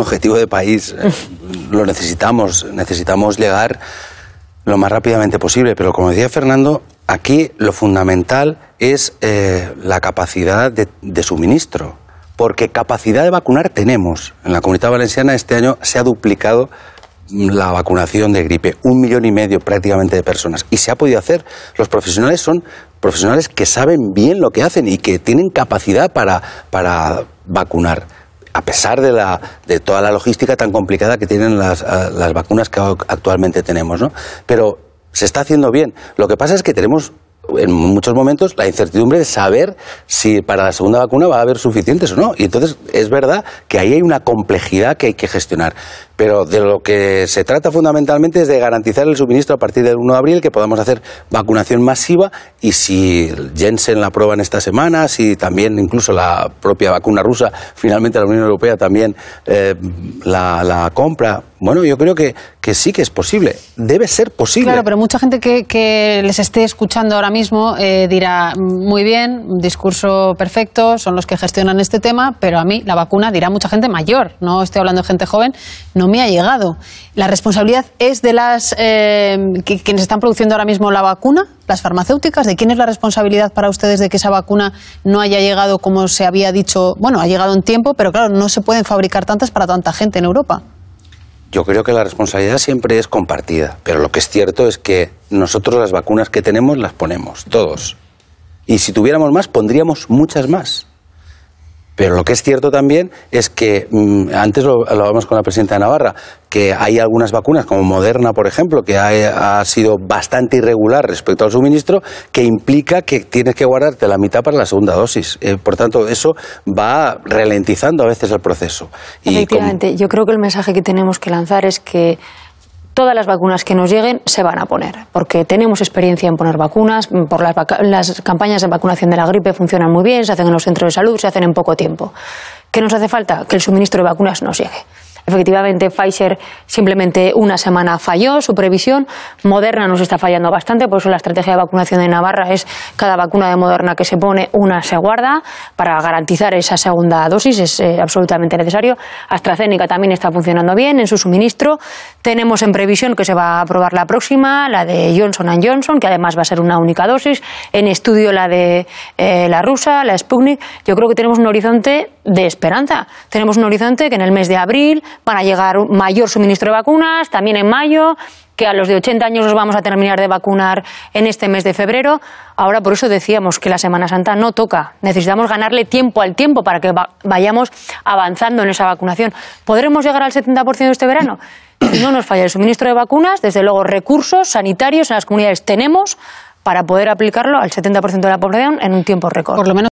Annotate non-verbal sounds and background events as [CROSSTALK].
objetivo de país. Eh, [LAUGHS] lo necesitamos, necesitamos llegar lo más rápidamente posible. Pero como decía Fernando, aquí lo fundamental es eh, la capacidad de, suministro. Porque capacidad de vacunar tenemos. En la comunidad valenciana este año se ha duplicado mm, la vacunación de gripe, un millón y medio prácticamente de personas. Y se ha podido hacer. Los profesionales son profesionales que saben bien lo que hacen y que tienen capacidad para, para vacunar a pesar de, la, de toda la logística tan complicada que tienen las, vacunas que actualmente tenemos. ¿no? Pero se está haciendo bien. Lo que pasa es que tenemos en muchos momentos la incertidumbre de saber si para la segunda vacuna va a haber suficientes o no. Y entonces es verdad que ahí hay una complejidad que hay que gestionar. Pero de lo que se trata fundamentalmente es de garantizar el suministro a partir del 1 de abril, que podamos hacer vacunación masiva y si Jensen la en esta semana, si también incluso la propia vacuna rusa, finalmente la Unión Europea también eh, la compra bueno, yo creo que, sí que es posible, debe ser posible. Claro, pero mucha gente que, les esté escuchando ahora mismo eh, dirá, muy bien, discurso perfecto, son los que gestionan este tema, pero a mí la vacuna, dirá mucha gente mayor, no estoy hablando de gente joven, no me ha llegado. ¿La responsabilidad es de las eh, quienes están produciendo ahora mismo la vacuna, las farmacéuticas? ¿De quién es la responsabilidad para ustedes de que esa vacuna no haya llegado como se había dicho? Bueno, ha llegado en tiempo, pero claro, no se pueden fabricar tantas para tanta gente en Europa. Yo creo que la responsabilidad siempre es compartida, pero lo que es cierto es que nosotros las vacunas que tenemos las ponemos, todos. Y si tuviéramos más, pondríamos muchas más. Pero lo que es cierto también es que, mm, antes lo hablábamos con la presidenta de Navarra, que hay algunas vacunas, como Moderna, por ejemplo, que ha, sido bastante irregular respecto al suministro, que implica que tienes que guardarte la mitad para la segunda dosis. Eh, por tanto, eso va ralentizando a veces el proceso. Efectivamente, yo creo que el mensaje que tenemos que lanzar es que todas las vacunas que nos lleguen se van a poner, porque tenemos experiencia en poner vacunas, mm, por las, las campañas de vacunación de la gripe funcionan muy bien, se hacen en los centros de salud, se hacen en poco tiempo. ¿Qué nos hace falta? Que el suministro de vacunas nos llegue. Efectivamente, Pfizer simplemente una semana falló su previsión. Moderna nos está fallando bastante, por eso la estrategia de vacunación de Navarra es cada vacuna de Moderna que se pone, una se guarda para garantizar esa segunda dosis. Es eh, absolutamente necesario. AstraZeneca también está funcionando bien en su suministro. Tenemos en previsión que se va a aprobar la próxima, la de Johnson Johnson, que además va a ser una única dosis. En estudio la de eh, la rusa, la Sputnik. Yo creo que tenemos un horizonte de esperanza. Tenemos un horizonte que en el mes de abril van a llegar mayor suministro de vacunas, también en mayo, que a los de 80 años los vamos a terminar de vacunar en este mes de febrero. Ahora, por eso decíamos que la Semana Santa no toca. Necesitamos ganarle tiempo al tiempo para que vayamos avanzando en esa vacunación. ¿Podremos llegar al 70% este verano? Si no nos falla el suministro de vacunas, desde luego recursos sanitarios en las comunidades tenemos para poder aplicarlo al 70% de la población en un tiempo récord. lo